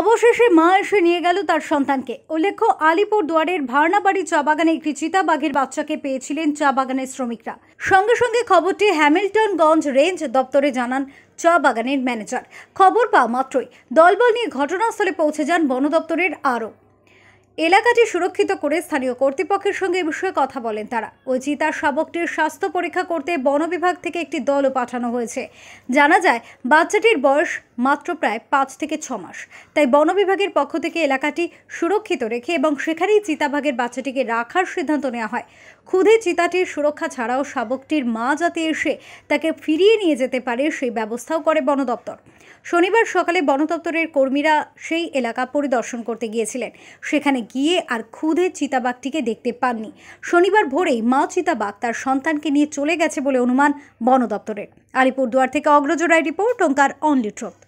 অবশেষে মা এসে নিয়ে গেল তার সন্তানকে উল্লেখ্য আলিপুর দুয়ারের ভার্নাবাড়ি চা বাগানে একটি চিতাবাঘের বাচ্চাকে পেয়েছিলেন চা বাগানের শ্রমিকরা সঙ্গে সঙ্গে খবরটি হ্যামিল্টনগঞ্জ রেঞ্জ দপ্তরে জানান চা বাগানের ম্যানেজার খবর পাওয়া মাত্রই দলবল নিয়ে ঘটনাস্থলে পৌঁছে যান বন দপ্তরের আরও এলাকাটি সুরক্ষিত করে স্থানীয় কর্তৃপক্ষের সঙ্গে এ বিষয়ে কথা বলেন তারা ওই চিতার শাবকটির স্বাস্থ্য পরীক্ষা করতে বন বিভাগ থেকে একটি দলও পাঠানো হয়েছে জানা যায় বাচ্চাটির বয়স মাত্র প্রায় পাঁচ থেকে ছ মাস তাই বন বিভাগের পক্ষ থেকে এলাকাটি সুরক্ষিত রেখে এবং সেখানেই চিতাবাঘের বাচ্চাটিকে রাখার সিদ্ধান্ত নেওয়া হয় ক্ষুদে চিতাটির সুরক্ষা ছাড়াও শাবকটির মা যাতে এসে তাকে ফিরিয়ে নিয়ে যেতে পারে সেই ব্যবস্থাও করে বন দপ্তর শনিবার সকালে বন দপ্তরের কর্মীরা সেই এলাকা পরিদর্শন করতে গিয়েছিলেন সেখানে গিয়ে আর ক্ষুদে চিতাবাঘটিকে দেখতে পাননি শনিবার ভোরেই মা চিতাবাঘ তার সন্তানকে নিয়ে চলে গেছে বলে অনুমান বন দপ্তরের আলিপুরদুয়ার থেকে Agraj Roy report Onkar only truth